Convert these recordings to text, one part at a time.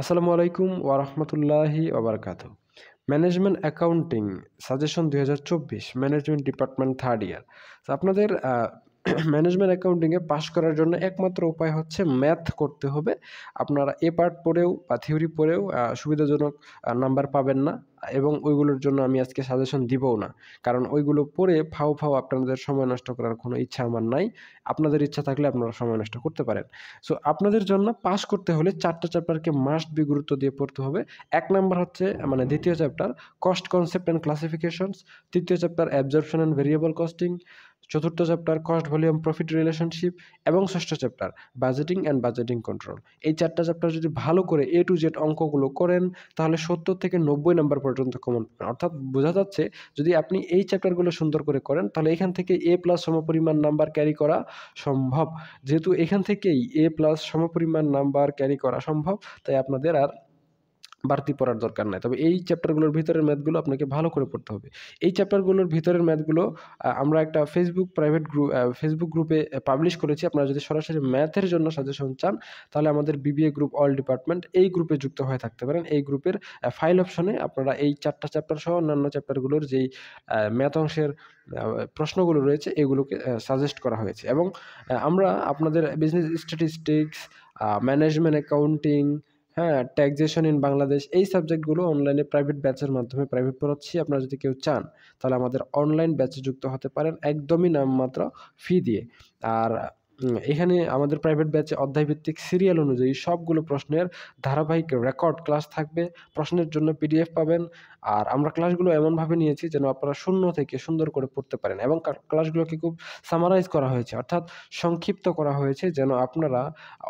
আসসালামু আলাইকুম ওয়ারহমতুল্লাহি ওবরকাত ম্যানেজমেন্ট অ্যাকাউন্টিং সাজেশন দুই ম্যানেজমেন্ট ডিপার্টমেন্ট থার্ড ইয়ার আপনাদের ম্যানেজমেন্ট অ্যাকাউন্টিংয়ে পাশ করার জন্য একমাত্র উপায় হচ্ছে ম্যাথ করতে হবে আপনারা এ পার্ট পড়েও বা থিওরি পড়েও সুবিধাজনক নাম্বার পাবেন না এবং ওইগুলোর জন্য আমি আজকে সাজেশন দিবও না কারণ ওইগুলো পড়ে ফাও ফাও আপনাদের সময় নষ্ট করার কোনো ইচ্ছা আমার নাই আপনাদের ইচ্ছা থাকলে আপনারা সময় নষ্ট করতে পারেন সো আপনাদের জন্য পাস করতে হলে চারটা চ্যাপ্টারকে মাস্ট বি গুরুত্ব দিয়ে পড়তে হবে এক নাম্বার হচ্ছে মানে দ্বিতীয় chapter cost concept and classifications তৃতীয় chapter absorption and variable costing চতুর্থ chapter cost volume profit relationship এবং ষষ্ঠ chapter budgeting and budgeting control এই চারটা চ্যাপ্টার যদি ভালো করে এ টু জেড অঙ্কগুলো করেন তাহলে সত্তর থেকে নব্বই নাম্বার পর্যন্ত কমন পাবেন অর্থাৎ বোঝা যাচ্ছে যদি আপনি এই চ্যাপ্টারগুলো সুন্দর করে করেন তাহলে এখান থেকে এ প্লাস সমপরিমাণ নাম্বার ক্যারি করা সম্ভব যেহেতু এখান থেকেই এ প্লাস সমপরিমাণ নাম্বার ক্যারি করা সম্ভব তাই আপনাদের আর বাড়তি পড়ার দরকার নাই তবে এই চ্যাপ্টারগুলোর ভিতরের ম্যাথগুলো আপনাকে ভালো করে পড়তে হবে এই চ্যাপ্টারগুলোর ভিতরের ম্যাথগুলো আমরা একটা ফেসবুক প্রাইভেট গ্রুপ ফেসবুক গ্রুপে পাবলিশ করেছি আপনারা যদি সরাসরি ম্যাথের জন্য সাজেশন চান তাহলে আমাদের বিবিএ গ্রুপ অল ডিপার্টমেন্ট এই গ্রুপে যুক্ত হয়ে থাকতে পারেন এই গ্রুপের ফাইল অপশনে আপনারা এই চারটা চ্যাপ্টার সহ অন্যান্য চ্যাপ্টারগুলোর যেই ম্যাথ অংশের প্রশ্নগুলো রয়েছে এগুলোকে সাজেস্ট করা হয়েছে এবং আমরা আপনাদের বিজনেস স্ট্যাটিস্টিক্স ম্যানেজমেন্ট অ্যাকাউন্টিং হ্যাঁ ট্যাক্সেশন ইন বাংলাদেশ এই সাবজেক্টগুলো অনলাইনে প্রাইভেট ব্যাচের মাধ্যমে প্রাইভেট পড়াচ্ছি আপনারা যদি কেউ চান তাহলে আমাদের অনলাইন ব্যাচে যুক্ত হতে পারেন একদমই নামমাত্র ফি দিয়ে আর এখানে আমাদের প্রাইভেট ব্যাচে অধ্যায়ভিত্তিক সিরিয়াল অনুযায়ী সবগুলো প্রশ্নের ধারাবাহিক রেকর্ড ক্লাস থাকবে প্রশ্নের জন্য পিডিএফ পাবেন আর আমরা ক্লাসগুলো এমনভাবে নিয়েছি যেন আপনারা শূন্য থেকে সুন্দর করে পড়তে পারেন এবং ক্লাসগুলোকে খুব সামারাইজ করা হয়েছে অর্থাৎ সংক্ষিপ্ত করা হয়েছে যেন আপনারা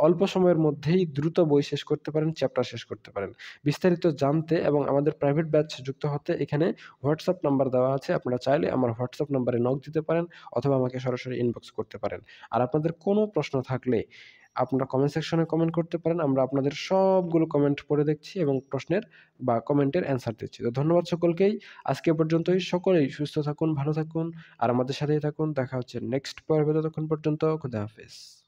অল্প সময়ের মধ্যেই দ্রুত বই শেষ করতে পারেন চ্যাপ্টার শেষ করতে পারেন বিস্তারিত জানতে এবং আমাদের প্রাইভেট ব্যাচ যুক্ত হতে এখানে হোয়াটসঅ্যাপ নাম্বার দেওয়া আছে আপনারা চাইলে আমার হোয়াটসঅ্যাপ নাম্বারে নক দিতে পারেন অথবা আমাকে সরাসরি ইনবক্স করতে পারেন আর আপনাদের কোনো প্রশ্ন থাকলে আপনারা কমেন্ট সেকশনে কমেন্ট করতে পারেন আমরা আপনাদের সবগুলো কমেন্ট পড়ে দেখছি এবং প্রশ্নের বা কমেন্টের অ্যান্সার দিচ্ছি তো ধন্যবাদ সকলকেই আজকে পর্যন্তই সকলেই সুস্থ থাকুন ভালো থাকুন আর আমাদের সাথেই থাকুন দেখা হচ্ছে নেক্সট পর্বে ততক্ষণ পর্যন্ত খুদা হাফেজ